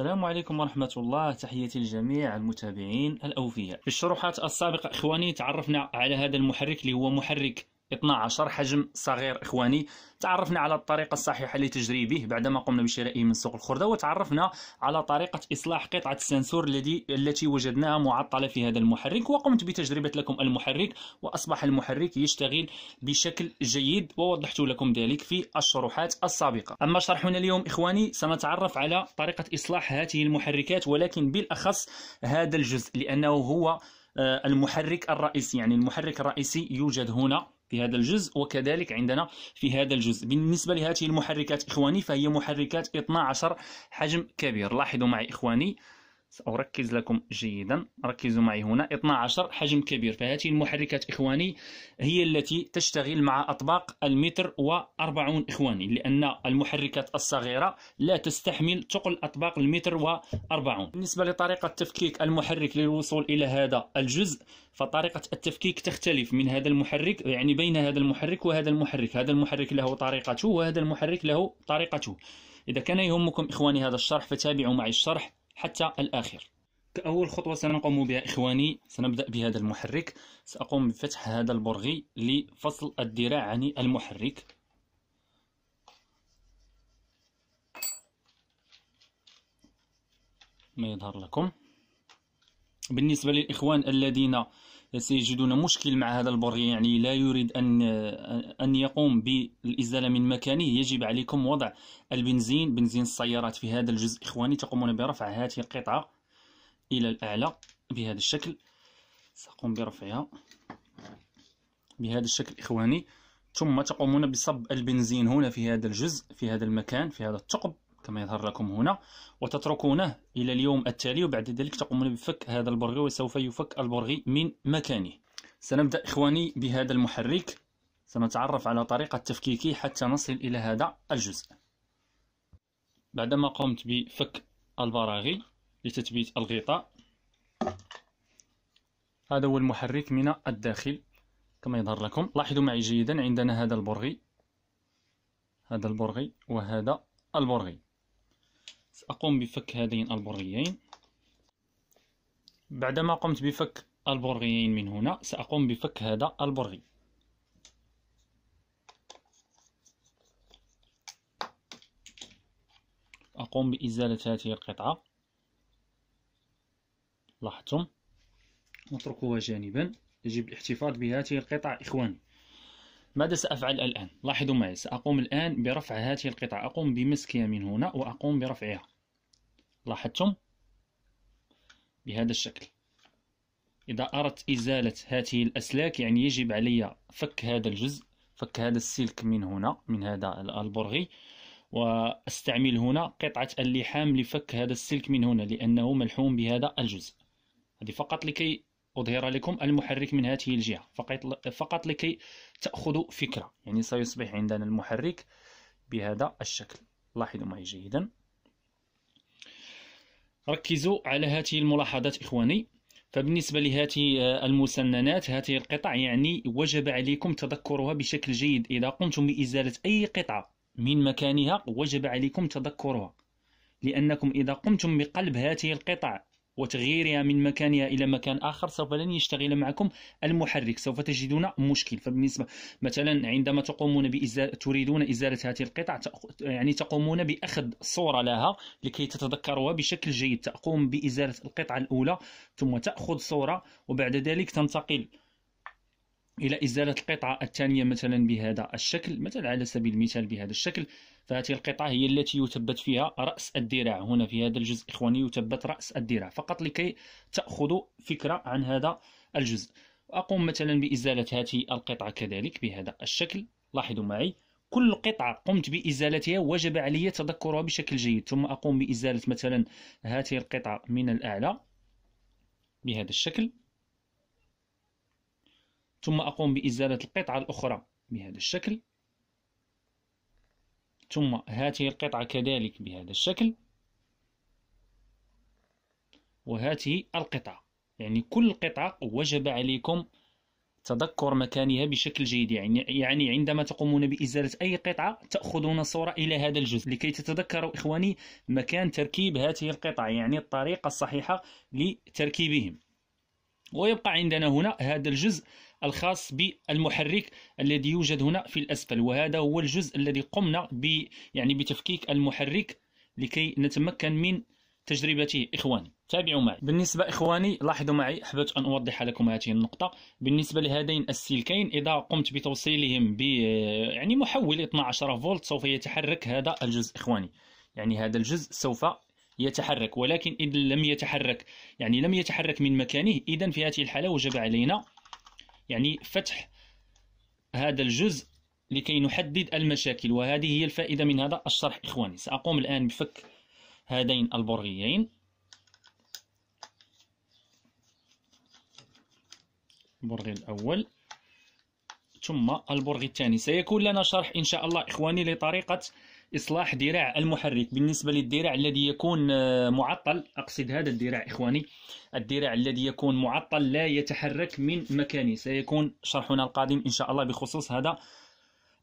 السلام عليكم ورحمة الله تحياتي لجميع المتابعين الأوفياء في الشروحات السابقة إخواني تعرفنا على هذا المحرك اللي هو محرك 12 حجم صغير إخواني تعرفنا على الطريقة الصحيحة لتجري به بعدما قمنا بشرائه من سوق الخردة وتعرفنا على طريقة إصلاح قطعة السنسور الذي التي وجدناها معطلة في هذا المحرك وقمت بتجربة لكم المحرك وأصبح المحرك يشتغل بشكل جيد ووضحت لكم ذلك في الشروحات السابقة أما شرحنا اليوم إخواني سنتعرف على طريقة إصلاح هذه المحركات ولكن بالأخص هذا الجزء لأنه هو آه، المحرك الرئيسي يعني المحرك الرئيسي يوجد هنا في هذا الجزء وكذلك عندنا في هذا الجزء بالنسبة لهذه المحركات إخواني فهي محركات 12 حجم كبير لاحظوا معي إخواني سأركز لكم جيدا ركزوا معي هنا 12 حجم كبير فهذه المحركات إخواني هي التي تشتغل مع أطباق المتر و40 إخواني لأن المحركات الصغيرة لا تستحمل ثقل أطباق المتر و40 بالنسبة لطريقة تفكيك المحرك للوصول إلى هذا الجزء فطريقة التفكيك تختلف من هذا المحرك يعني بين هذا المحرك وهذا المحرك هذا المحرك له طريقته وهذا المحرك له طريقته إذا كان يهمكم إخواني هذا الشرح فتابعوا معي الشرح حتى الآخر كأول خطوة سنقوم بها إخواني سنبدأ بهذا المحرك سأقوم بفتح هذا البرغي لفصل الذراع عن المحرك ما يظهر لكم بالنسبة للإخوان الذين آه سيجدون مشكل مع هذا البرغي يعني لا يريد أن أن يقوم بالإزالة من مكانه يجب عليكم وضع البنزين بنزين السيارات في هذا الجزء إخواني تقومون برفع هذه القطعة إلى الأعلى بهذا الشكل سأقوم برفعها بهذا الشكل إخواني ثم تقومون بصب البنزين هنا في هذا الجزء في هذا المكان في هذا الثقب كما يظهر لكم هنا وتتركونه إلى اليوم التالي وبعد ذلك تقومون بفك هذا البرغي وسوف يفك البرغي من مكانه سنبدأ إخواني بهذا المحرك سنتعرف على طريقة تفكيكه حتى نصل إلى هذا الجزء بعدما قمت بفك البراغي لتثبيت الغطاء هذا هو المحرك من الداخل كما يظهر لكم لاحظوا معي جيدا عندنا هذا البرغي هذا البرغي وهذا البرغي سأقوم بفك هذين البرغيين بعدما قمت بفك البرغيين من هنا سأقوم بفك هذا البرغي أقوم بإزالة هذه القطعة لاحظتم نتركها جانبا يجب الاحتفاظ بهذه القطع إخواني ماذا سأفعل الآن؟ لاحظوا معي سأقوم الآن برفع هذه القطعة أقوم بمسكها من هنا وأقوم برفعها لاحظتم؟ بهذا الشكل إذا أردت إزالة هذه الأسلاك يعني يجب علي فك هذا الجزء فك هذا السلك من هنا من هذا البرغي واستعمل هنا قطعة اللحام لفك هذا السلك من هنا لأنه ملحوم بهذا الجزء هذه فقط لكي أظهر لكم المحرك من هذه الجهة فقط فقط لكي تأخذوا فكرة يعني سيصبح عندنا المحرك بهذا الشكل لاحظوا معي جيدا ركزوا على هذه الملاحظات إخواني فبالنسبة لهذه آه، المسننات هذه القطع يعني وجب عليكم تذكرها بشكل جيد إذا قمتم بإزالة أي قطعة من مكانها وجب عليكم تذكرها لأنكم إذا قمتم بقلب هذه القطع وتغييرها من مكانها إلى مكان آخر سوف لن يشتغل معكم المحرك سوف تجدون مشكل فبالنسبة مثلا عندما تقومون بإزالة تريدون إزالة هذه القطع يعني تقومون بأخذ صورة لها لكي تتذكروها بشكل جيد تقوم بإزالة القطعة الأولى ثم تأخذ صورة وبعد ذلك تنتقل الى ازاله القطعه الثانيه مثلا بهذا الشكل مثلا على سبيل المثال بهذا الشكل فهذه القطعه هي التي يثبت فيها راس الذراع هنا في هذا الجزء اخواني يثبت راس الذراع فقط لكي تاخذوا فكره عن هذا الجزء اقوم مثلا بازاله هذه القطعه كذلك بهذا الشكل لاحظوا معي كل قطعة قمت بإزالتها وجب علي تذكرها بشكل جيد ثم أقوم بإزالة مثلا هذه القطعة من الأعلى بهذا الشكل ثم أقوم بإزالة القطعة الأخرى بهذا الشكل ثم هاته القطعة كذلك بهذا الشكل وهاته القطعة يعني كل قطعة وجب عليكم تذكر مكانها بشكل جيد يعني يعني عندما تقومون بإزالة أي قطعة تأخذون صورة إلى هذا الجزء لكي تتذكروا إخواني مكان تركيب هذه القطعة يعني الطريقة الصحيحة لتركيبهم ويبقى عندنا هنا هذا الجزء الخاص بالمحرك الذي يوجد هنا في الأسفل وهذا هو الجزء الذي قمنا ب يعني بتفكيك المحرك لكي نتمكن من تجربته إخواني تابعوا معي بالنسبة إخواني لاحظوا معي حبيت أن أوضح لكم هذه النقطة بالنسبة لهذين السلكين إذا قمت بتوصيلهم ب يعني محول 12 فولت سوف يتحرك هذا الجزء إخواني يعني هذا الجزء سوف يتحرك ولكن إذا لم يتحرك يعني لم يتحرك من مكانه إذا في هذه الحالة وجب علينا يعني فتح هذا الجزء لكي نحدد المشاكل وهذه هي الفائدة من هذا الشرح إخواني سأقوم الآن بفك هذين البرغيين البرغي الأول ثم البرغي الثاني سيكون لنا شرح إن شاء الله إخواني لطريقة إصلاح ذراع المحرك بالنسبة للذراع الذي يكون آه، معطل أقصد هذا الذراع إخواني الذراع الذي يكون معطل لا يتحرك من مكانه سيكون شرحنا القادم إن شاء الله بخصوص هذا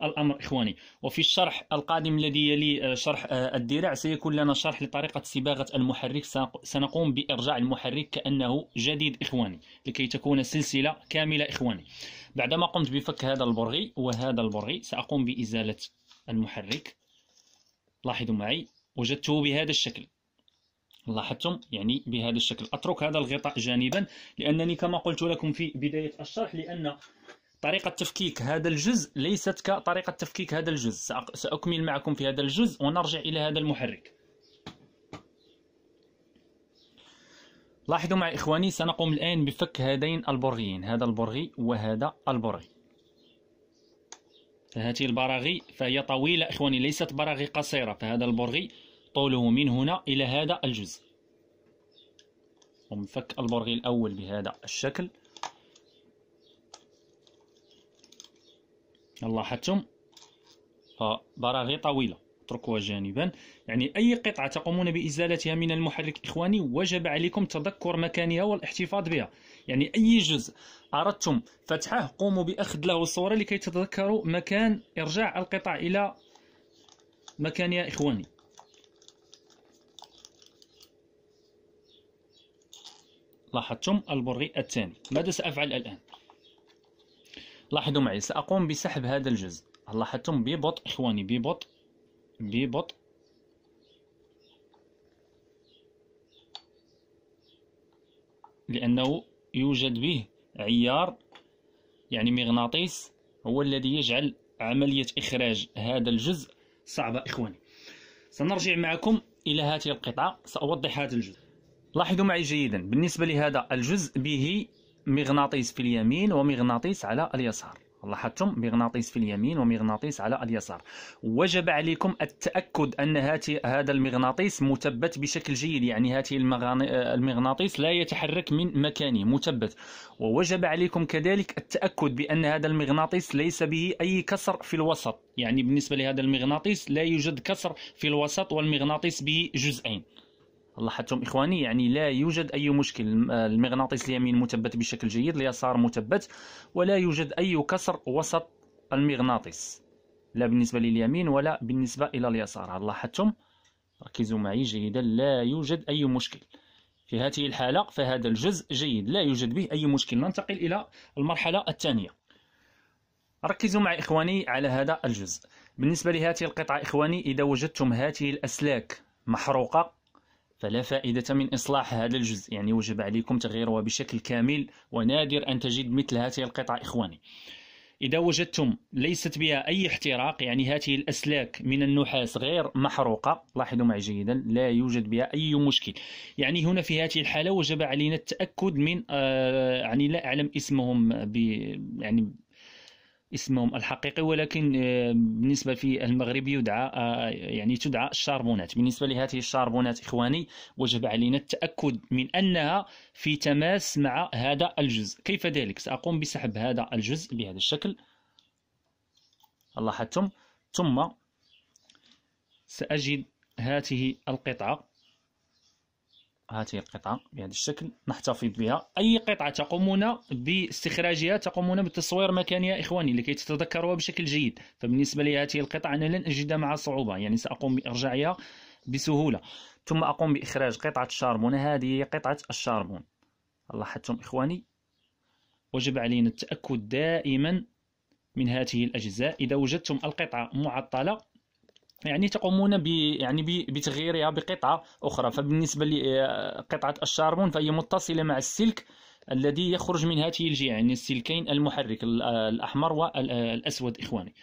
الامر اخواني وفي الشرح القادم الذي يلي آه، شرح آه، الذراع سيكون لنا شرح لطريقه صباغه المحرك سنقوم بارجاع المحرك كانه جديد اخواني لكي تكون سلسله كامله اخواني بعدما قمت بفك هذا البرغي وهذا البرغي ساقوم بازاله المحرك لاحظوا معي وجدته بهذا الشكل لاحظتم يعني بهذا الشكل اترك هذا الغطاء جانبا لانني كما قلت لكم في بدايه الشرح لان طريقة تفكيك هذا الجزء ليست كطريقة تفكيك هذا الجزء سأكمل معكم في هذا الجزء ونرجع إلى هذا المحرك لاحظوا معي إخواني سنقوم الآن بفك هذين البرغيين هذا البرغي وهذا البرغي فهذه البراغي فهي طويلة إخواني ليست براغي قصيرة فهذا البرغي طوله من هنا إلى هذا الجزء ونفك البرغي الأول بهذا الشكل لاحظتم فبراغي طويلة اتركوها جانبا يعني أي قطعة تقومون بإزالتها من المحرك إخواني وجب عليكم تذكر مكانها والاحتفاظ بها يعني اي جزء اردتم فتحه قوموا باخذ له صوره لكي تتذكروا مكان ارجاع القطع الى مكان يا اخواني لاحظتم البري الثاني ماذا سافعل الان لاحظوا معي ساقوم بسحب هذا الجزء لاحظتم ببطء اخواني ببطء ببطء لأنه يوجد به عيار يعني مغناطيس هو الذي يجعل عملية إخراج هذا الجزء صعبة إخواني سنرجع معكم إلى هذه القطعة سأوضح هذا الجزء لاحظوا معي جيدا بالنسبة لهذا الجزء به مغناطيس في اليمين ومغناطيس على اليسار لاحظتم مغناطيس في اليمين ومغناطيس على اليسار وجب عليكم التأكد أن هاتي هذا المغناطيس مثبت بشكل جيد يعني هاته المغناطيس لا يتحرك من مكانه مثبت ووجب عليكم كذلك التأكد بأن هذا المغناطيس ليس به أي كسر في الوسط يعني بالنسبة لهذا المغناطيس لا يوجد كسر في الوسط والمغناطيس به جزئين لاحظتم اخواني يعني لا يوجد اي مشكل المغناطيس اليمين مثبت بشكل جيد اليسار مثبت ولا يوجد اي كسر وسط المغناطيس لا بالنسبه لليمين ولا بالنسبه الى اليسار لاحظتم ركزوا معي جيدا لا يوجد اي مشكل في هذه الحالة فهذا الجزء جيد لا يوجد به أي مشكل ننتقل إلى المرحلة الثانية ركزوا معي إخواني على هذا الجزء بالنسبة لهذه القطعة إخواني إذا وجدتم هذه الأسلاك محروقة فلا فائدة من إصلاح هذا الجزء يعني وجب عليكم تغييرها بشكل كامل ونادر أن تجد مثل هذه القطع إخواني إذا وجدتم ليست بها أي احتراق يعني هذه الأسلاك من النحاس غير محروقة لاحظوا معي جيدا لا يوجد بها أي مشكل يعني هنا في هذه الحالة وجب علينا التأكد من آه يعني لا أعلم اسمهم ب يعني اسمهم الحقيقي ولكن آه، بالنسبه في المغرب يدعى آه، يعني تدعى الشاربونات بالنسبه لهذه الشاربونات اخواني وجب علينا التاكد من انها في تماس مع هذا الجزء كيف ذلك ساقوم بسحب هذا الجزء بهذا الشكل لاحظتم ثم ساجد هذه القطعه هذه القطعة بهذا الشكل نحتفظ بها أي قطعة تقومون باستخراجها تقومون بالتصوير مكانها إخواني لكي تتذكروها بشكل جيد فبالنسبة لي هذه القطعة أنا لن أجدها مع صعوبة يعني سأقوم بإرجاعها بسهولة ثم أقوم بإخراج قطعة الشاربون هذه قطعة الشاربون لاحظتم إخواني وجب علينا التأكد دائما من هذه الأجزاء إذا وجدتم القطعة معطلة يعني تقومون ب يعني بتغييرها بقطعه اخرى فبالنسبه لقطعه آه، الشاربون فهي متصله مع السلك الذي يخرج من هاته الجهه يعني السلكين المحرك آه، الاحمر والاسود آه، اخواني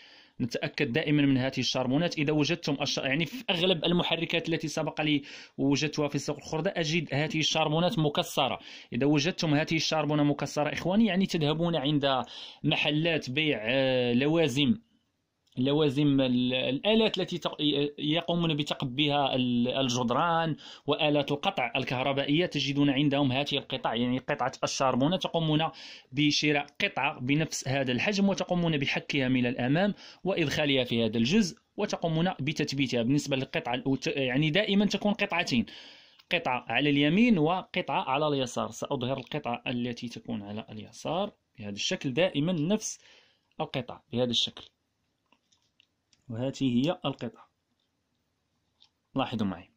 نتاكد دائما من هذه الشاربونات اذا وجدتم الش... يعني في اغلب المحركات التي سبق لي وجدتها في سوق الخرده اجد هذه الشاربونات مكسره اذا وجدتم هذه الشاربونه مكسره اخواني يعني تذهبون عند محلات بيع لوازم لوازم الالات التي يقومون بتقبيها الجدران والات القطع الكهربائيه تجدون عندهم هذه القطع يعني قطعه الشاربونه تقومون بشراء قطعه بنفس هذا الحجم وتقومون بحكها من الامام وادخالها في هذا الجزء وتقومون بتثبيتها بالنسبه للقطعه يعني دائما تكون قطعتين قطعه على اليمين وقطعه على اليسار ساظهر القطعه التي تكون على اليسار بهذا الشكل دائما نفس القطع بهذا الشكل وهذه هي القطعة لاحظوا معي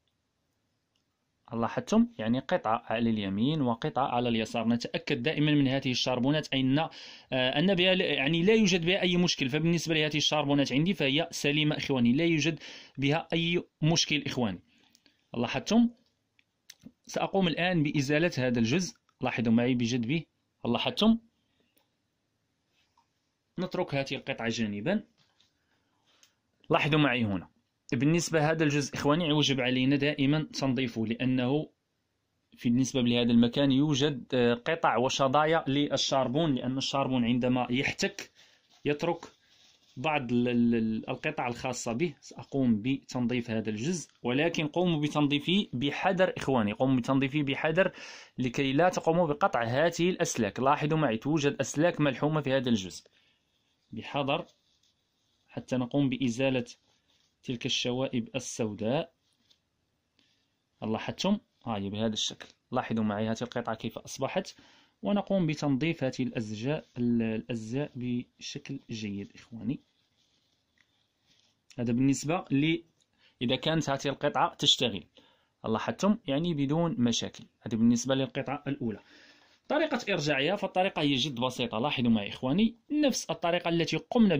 لاحظتم يعني قطعة على اليمين وقطعة على اليسار نتأكد دائما من هذه الشاربونات أن آه، أن بها يعني لا يوجد بها أي مشكل فبالنسبة لهذه الشاربونات عندي فهي سليمة إخواني لا يوجد بها أي مشكل إخواني لاحظتم سأقوم الآن بإزالة هذا الجزء لاحظوا معي بجد به لاحظتم نترك هذه القطعة جانبا لاحظوا معي هنا بالنسبة هذا الجزء إخواني يوجب علينا دائما تنظيفه لأنه في بالنسبة لهذا المكان يوجد آه، قطع وشظايا للشاربون لأن الشاربون عندما يحتك يترك بعض القطع الخاصة به سأقوم بتنظيف هذا الجزء ولكن قوموا بتنظيفه بحذر إخواني قوموا بتنظيفه بحذر لكي لا تقوموا بقطع هذه الأسلاك لاحظوا معي توجد أسلاك ملحومة في هذا الجزء بحذر حتى نقوم بإزالة تلك الشوائب السوداء لاحظتم ها هي بهذا الشكل لاحظوا معي هذه القطعة كيف أصبحت ونقوم بتنظيف هذه الأزجاء الأزجاء بشكل جيد إخواني هذا بالنسبة ل إذا كانت هذه القطعة تشتغل لاحظتم يعني بدون مشاكل هذا بالنسبة للقطعة الأولى طريقة إرجاعها فالطريقة هي جد بسيطة لاحظوا معي إخواني نفس الطريقة التي قمنا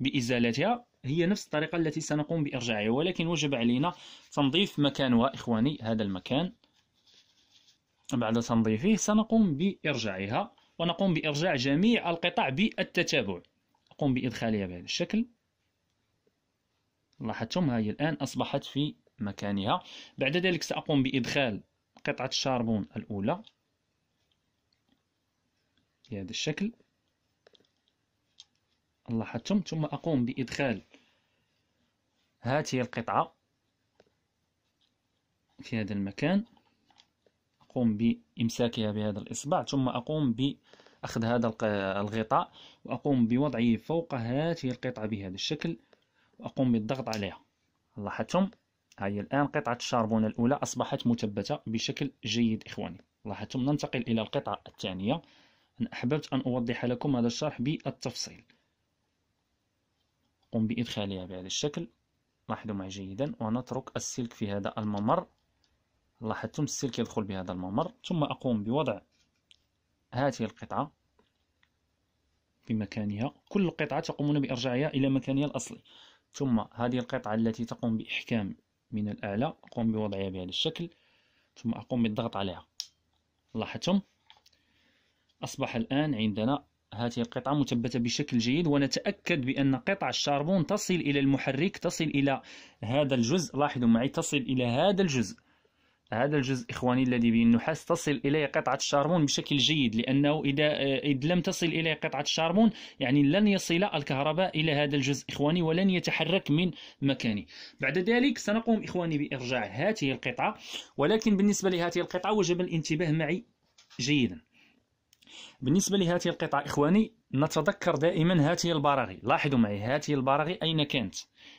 بإزالتها هي نفس الطريقة التي سنقوم بإرجاعها ولكن وجب علينا تنظيف مكانها إخواني هذا المكان بعد تنظيفه سنقوم بإرجاعها ونقوم بإرجاع جميع القطع بالتتابع نقوم بإدخالها بهذا الشكل لاحظتم هي الآن أصبحت في مكانها بعد ذلك سأقوم بإدخال قطعة الشاربون الأولى بهذا الشكل لاحظتم ثم أقوم بإدخال هذه القطعة في هذا المكان أقوم بإمساكها بهذا الإصبع ثم أقوم بأخذ هذا الغطاء وأقوم بوضعه فوق هذه القطعة بهذا الشكل وأقوم بالضغط عليها لاحظتم هي الآن قطعة الشاربون الأولى أصبحت مثبتة بشكل جيد إخواني لاحظتم ننتقل إلى القطعة الثانية أنا أحببت أن أوضح لكم هذا الشرح بالتفصيل نقوم بإدخالها بهذا الشكل لاحظوا معي جيدا ونترك السلك في هذا الممر لاحظتم السلك يدخل بهذا الممر ثم أقوم بوضع هذه القطعة بمكانها كل قطعة تقومون بإرجاعها إلى مكانها الأصلي ثم هذه القطعة التي تقوم بإحكام من الأعلى أقوم بوضعها بهذا الشكل ثم أقوم بالضغط عليها لاحظتم أصبح الآن عندنا هذه القطعة مثبتة بشكل جيد ونتأكد بأن قطع الشاربون تصل إلى المحرك تصل إلى هذا الجزء لاحظوا معي تصل إلى هذا الجزء هذا الجزء إخواني الذي بالنحاس تصل إليه قطعة الشاربون بشكل جيد لأنه إذا آه، إذ لم تصل إليه قطعة الشاربون يعني لن يصل الكهرباء إلى هذا الجزء إخواني ولن يتحرك من مكانه بعد ذلك سنقوم إخواني بإرجاع هذه القطعة ولكن بالنسبة لهذه القطعة وجب الانتباه معي جيدا بالنسبة لهذه القطعة إخواني نتذكر دائما هاته البراغي لاحظوا معي هاته البراغي أين كانت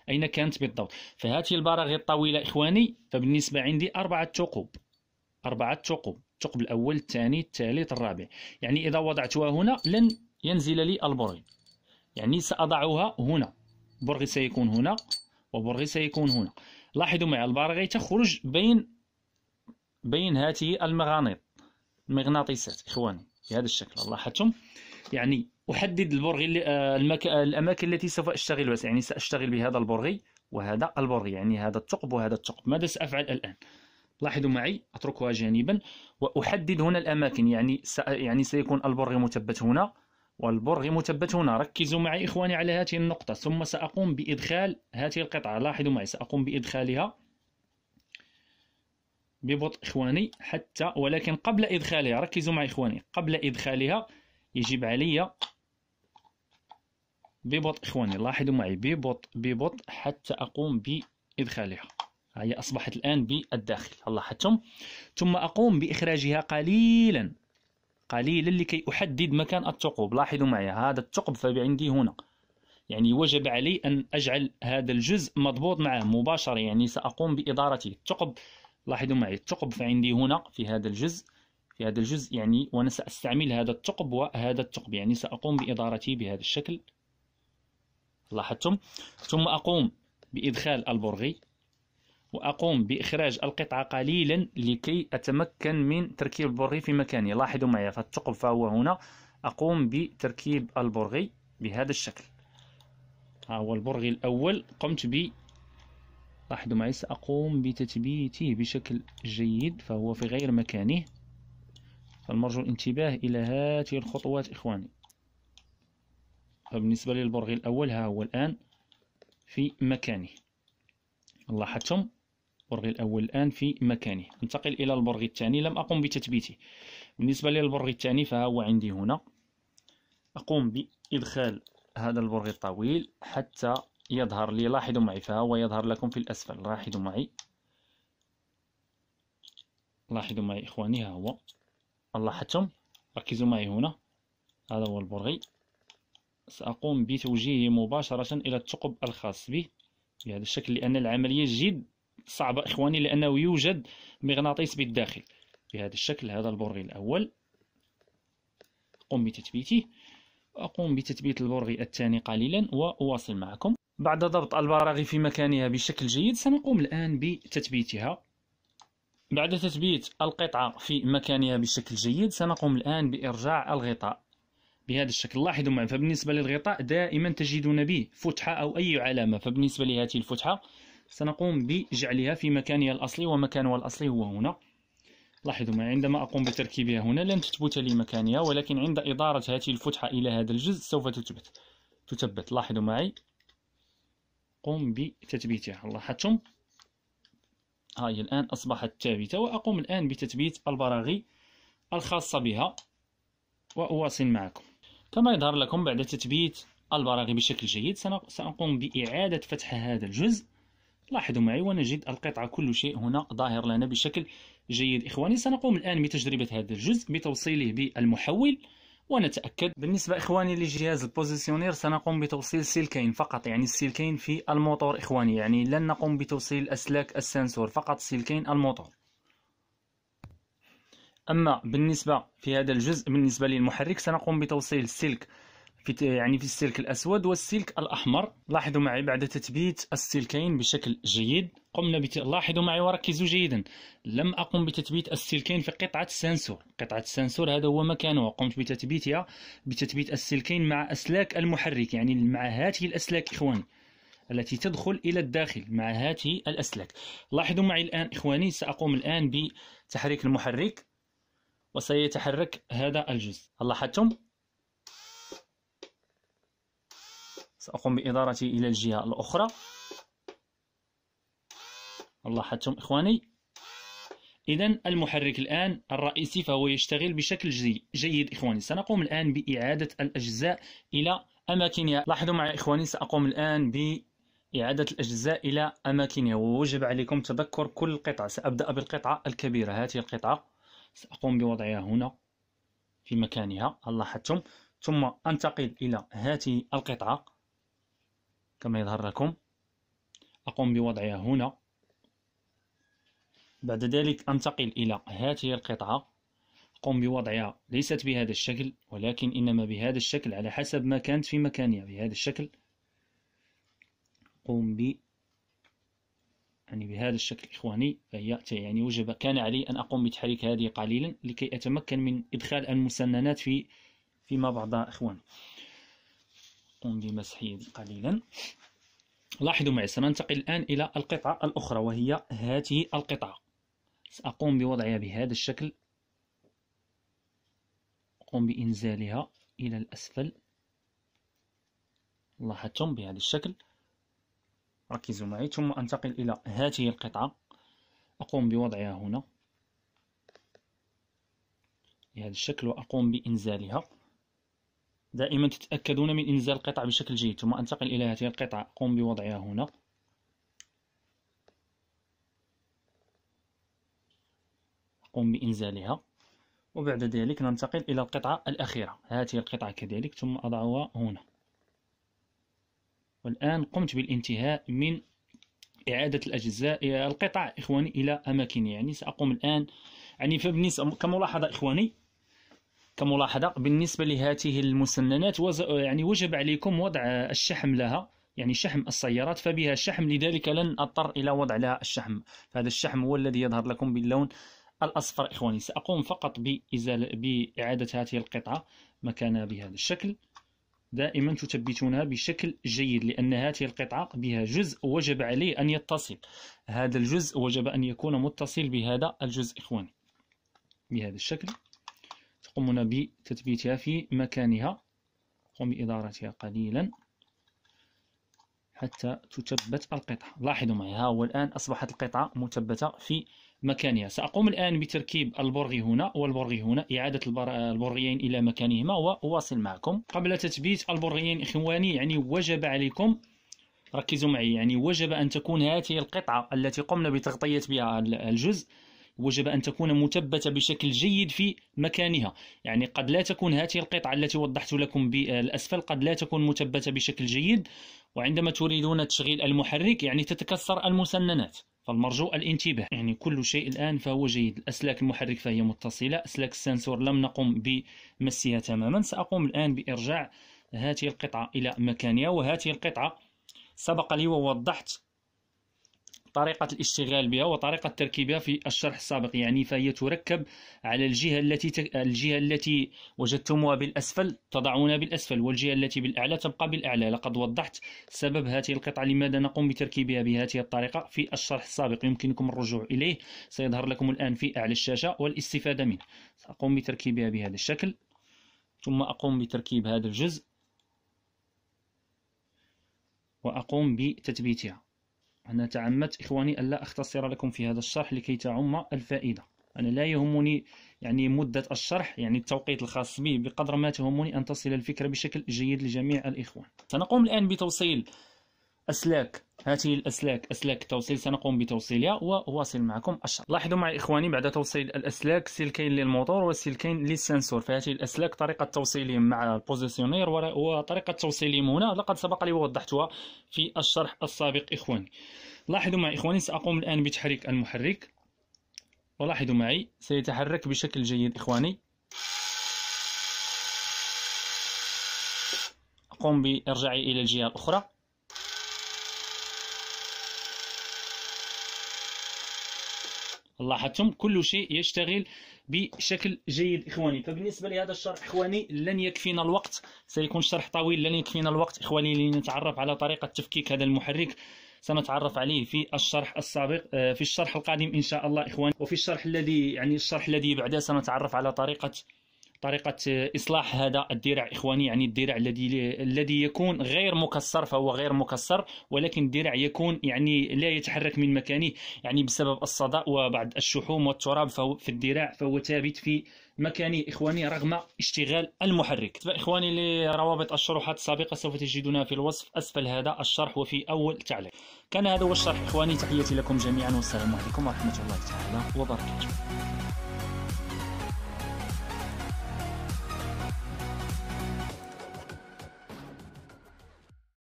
أين كانت بالضبط فهاته البراغي الطويلة إخواني فبالنسبة عندي أربعة ثقوب أربعة ثقوب الثقب الأول الثاني الثالث الرابع يعني إذا وضعتها هنا لن ينزل لي البرغي يعني سأضعها هنا برغي سيكون هنا وبرغي سيكون هنا لاحظوا معي البراغي تخرج بين بين هاته المغانيط المغناطيسات إخواني بهذا الشكل لاحظتم يعني أحدد البرغي آه، المك... آه، الأماكن التي سوف أشتغل بس يعني سأشتغل بهذا البرغي وهذا البرغي يعني هذا الثقب وهذا الثقب ماذا سأفعل الآن لاحظوا معي أتركها جانبا وأحدد هنا الأماكن يعني س... يعني سيكون البرغي مثبت هنا والبرغي مثبت هنا ركزوا معي إخواني على هذه النقطة ثم سأقوم بإدخال هذه القطعة لاحظوا معي سأقوم بإدخالها ببطء إخواني حتى ولكن قبل إدخالها ركزوا معي إخواني قبل إدخالها يجب علي ببطء إخواني لاحظوا معي ببطء ببطء حتى أقوم بإدخالها هي أصبحت الآن بالداخل هل لاحظتم ثم أقوم بإخراجها قليلا قليلا لكي أحدد مكان الثقوب لاحظوا معي هذا الثقب فعندي هنا يعني وجب علي أن أجعل هذا الجزء مضبوط معه مباشرة يعني سأقوم بإدارته الثقب لاحظوا معي الثقب فعندي هنا في هذا الجزء في هذا الجزء يعني وأنا سأستعمل هذا الثقب وهذا الثقب يعني سأقوم بإدارته بهذا الشكل لاحظتم ثم أقوم بإدخال البرغي وأقوم بإخراج القطعة قليلا لكي أتمكن من تركيب البرغي في مكانه لاحظوا معي فالثقب فهو هنا أقوم بتركيب البرغي بهذا الشكل ها هو البرغي الأول قمت ب لاحظوا معي سأقوم بتثبيته بشكل جيد فهو في غير مكانه فالمرجو الانتباه إلى هذه الخطوات إخواني فبالنسبة للبرغي الأول ها هو الآن في مكانه لاحظتم البرغي الأول الآن في مكانه انتقل إلى البرغي الثاني لم أقم بتثبيته بالنسبة للبرغي الثاني فهو عندي هنا أقوم بإدخال هذا البرغي الطويل حتى يظهر لي لاحظوا معي فهو يظهر لكم في الأسفل لاحظوا معي لاحظوا معي إخواني ها هو لاحظتم ركزوا معي هنا هذا هو البرغي سأقوم بتوجيهه مباشرة إلى الثقب الخاص به بهذا الشكل لأن العملية جد صعبة إخواني لأنه يوجد مغناطيس بالداخل بهذا الشكل هذا البرغي الأول أقوم بتثبيته أقوم بتثبيت البرغي الثاني قليلا وأواصل معكم بعد ضبط البراغي في مكانها بشكل جيد سنقوم الآن بتثبيتها بعد تثبيت القطعة في مكانها بشكل جيد سنقوم الآن بإرجاع الغطاء بهذا الشكل لاحظوا معي فبالنسبة للغطاء دائما تجدون به فتحة أو أي علامة فبالنسبة لهذه الفتحة سنقوم بجعلها في مكانها الأصلي ومكانها الأصلي هو هنا لاحظوا معي عندما أقوم بتركيبها هنا لن تثبت لي مكانها ولكن عند إدارة هذه الفتحة إلى هذا الجزء سوف تثبت تثبت لاحظوا معي أقوم بتثبيتها لاحظتم ها هي الآن أصبحت ثابتة وأقوم الآن بتثبيت البراغي الخاصة بها وأواصل معكم كما يظهر لكم بعد تثبيت البراغي بشكل جيد سأقوم بإعادة فتح هذا الجزء لاحظوا معي ونجد القطعة كل شيء هنا ظاهر لنا بشكل جيد إخواني سنقوم الآن بتجربة هذا الجزء بتوصيله بالمحول ونتأكد بالنسبة إخواني لجهاز البوزيسيونير سنقوم بتوصيل سلكين فقط يعني السلكين في الموتور إخواني يعني لن نقوم بتوصيل أسلاك السنسور فقط سلكين الموتور أما بالنسبة في هذا الجزء بالنسبة للمحرك سنقوم بتوصيل السلك في يعني في السلك الأسود والسلك الأحمر لاحظوا معي بعد تثبيت السلكين بشكل جيد قمنا بت... لاحظوا معي وركزوا جيدا لم أقم بتثبيت السلكين في قطعة السنسور قطعة السنسور هذا هو مكانه وقمت بتثبيتها بتثبيت السلكين مع أسلاك المحرك يعني مع هاته الأسلاك إخواني التي تدخل إلى الداخل مع هاته الأسلاك لاحظوا معي الآن إخواني سأقوم الآن بتحريك المحرك وسيتحرك هذا الجزء هل لاحظتم سأقوم بإدارته إلى الجهة الأخرى لاحظتم إخواني إذا المحرك الآن الرئيسي فهو يشتغل بشكل جي جيد إخواني سنقوم الآن بإعادة الأجزاء إلى أماكنها لاحظوا معي إخواني سأقوم الآن بإعادة الأجزاء إلى أماكنها ووجب عليكم تذكر كل قطعة سأبدأ بالقطعة الكبيرة هذه القطعة سأقوم بوضعها هنا في مكانها هل لاحظتم ثم أنتقل إلى هذه القطعة كما يظهر لكم أقوم بوضعها هنا بعد ذلك أنتقل إلى هذه القطعة قم بوضعها ليست بهذا الشكل ولكن إنما بهذا الشكل على حسب ما كانت في مكانها بهذا الشكل قم ب يعني بهذا الشكل إخواني فهي يعني وجب كان علي أن أقوم بتحريك هذه قليلا لكي أتمكن من إدخال المسننات في فيما بعضها إخواني قم بمسح يدي قليلا لاحظوا معي سننتقل الآن إلى القطعة الأخرى وهي هذه القطعة سأقوم بوضعها بهذا الشكل أقوم بإنزالها إلى الأسفل لاحظتم بهذا الشكل ركزوا معي ثم أنتقل إلى هذه القطعة أقوم بوضعها هنا بهذا الشكل وأقوم بإنزالها دائما تتأكدون من إنزال القطع بشكل جيد ثم أنتقل إلى هذه القطعة أقوم بوضعها هنا نقوم بإنزالها وبعد ذلك ننتقل إلى القطعة الأخيرة هذه القطعة كذلك ثم أضعها هنا والآن قمت بالانتهاء من إعادة الأجزاء آه، القطع إخواني إلى أماكن يعني سأقوم الآن يعني فبالنسبة كملاحظة إخواني كملاحظة بالنسبة لهذه المسننات وز... آه، يعني وجب عليكم وضع الشحم لها يعني شحم السيارات فبها الشحم لذلك لن أضطر إلى وضع لها الشحم فهذا الشحم هو الذي يظهر لكم باللون الأصفر إخواني سأقوم فقط بإزالة بإعادة هذه القطعة مكانها بهذا الشكل دائما تثبتونها بشكل جيد لأن هذه القطعة بها جزء وجب عليه أن يتصل هذا الجزء وجب أن يكون متصل بهذا الجزء إخواني بهذا الشكل تقومون بتثبيتها في مكانها قم بإدارتها قليلا حتى تثبت القطعة لاحظوا معي ها هو الآن أصبحت القطعة مثبتة في مكانها سأقوم الآن بتركيب البرغي هنا والبرغي هنا إعادة البرغيين إلى مكانهما وأواصل معكم قبل تثبيت البرغيين إخواني يعني وجب عليكم ركزوا معي يعني وجب أن تكون هذه القطعة التي قمنا بتغطية بها الجزء وجب أن تكون مثبتة بشكل جيد في مكانها يعني قد لا تكون هذه القطعة التي وضحت لكم بالأسفل قد لا تكون مثبتة بشكل جيد وعندما تريدون تشغيل المحرك يعني تتكسر المسننات فالمرجو الانتباه يعني كل شيء الآن فهو جيد الأسلاك المحرك فهي متصلة أسلاك السنسور لم نقم بمسها تماما سأقوم الآن بإرجاع هذه القطعة إلى مكانها وهذه القطعة سبق لي ووضحت طريقة الاشتغال بها وطريقة تركيبها في الشرح السابق يعني فهي تركب على الجهة التي تك... الجهة التي وجدتموها بالأسفل تضعونها بالأسفل والجهة التي بالأعلى تبقى بالأعلى لقد وضحت سبب هذه القطعة لماذا نقوم بتركيبها بهذه الطريقة في الشرح السابق يمكنكم الرجوع إليه سيظهر لكم الآن في أعلى الشاشة والاستفادة منه سأقوم بتركيبها بهذا الشكل ثم أقوم بتركيب هذا الجزء وأقوم بتثبيتها أنا تعمدت إخواني ألا أختصر لكم في هذا الشرح لكي تعم الفائدة أنا لا يهمني يعني مدة الشرح يعني التوقيت الخاص بي بقدر ما تهمني أن تصل الفكرة بشكل جيد لجميع الإخوان سنقوم الآن بتوصيل أسلاك هاته الأسلاك أسلاك التوصيل سنقوم بتوصيلها وأواصل معكم الشرح لاحظوا معي إخواني بعد توصيل الأسلاك سلكين للموتور وسلكين للسنسور فهذه الأسلاك طريقة توصيلهم مع البوزيسيونير وطريقة توصيلهم هنا لقد سبق لي ووضحتها في الشرح السابق إخواني لاحظوا معي إخواني سأقوم الآن بتحريك المحرك ولاحظوا معي سيتحرك بشكل جيد إخواني أقوم بإرجاعه إلى الجهة الأخرى لاحظتم كل شيء يشتغل بشكل جيد إخواني فبالنسبة لهذا الشرح إخواني لن يكفينا الوقت سيكون شرح طويل لن يكفينا الوقت إخواني لنتعرف على طريقة تفكيك هذا المحرك سنتعرف عليه في الشرح السابق آه، في الشرح القادم إن شاء الله إخواني وفي الشرح الذي يعني الشرح الذي بعده سنتعرف على طريقة طريقة إصلاح هذا الدرع إخواني يعني الدرع الذي الذي يكون غير مكسر فهو غير مكسر ولكن الدرع يكون يعني لا يتحرك من مكانه يعني بسبب الصدأ وبعض الشحوم والتراب فهو في الدرع فهو ثابت في مكانه إخواني رغم اشتغال المحرك إخواني لروابط الشروحات السابقة سوف تجدونها في الوصف أسفل هذا الشرح وفي أول تعليق كان هذا هو الشرح إخواني تحياتي لكم جميعا والسلام عليكم ورحمة الله تعالى وبركاته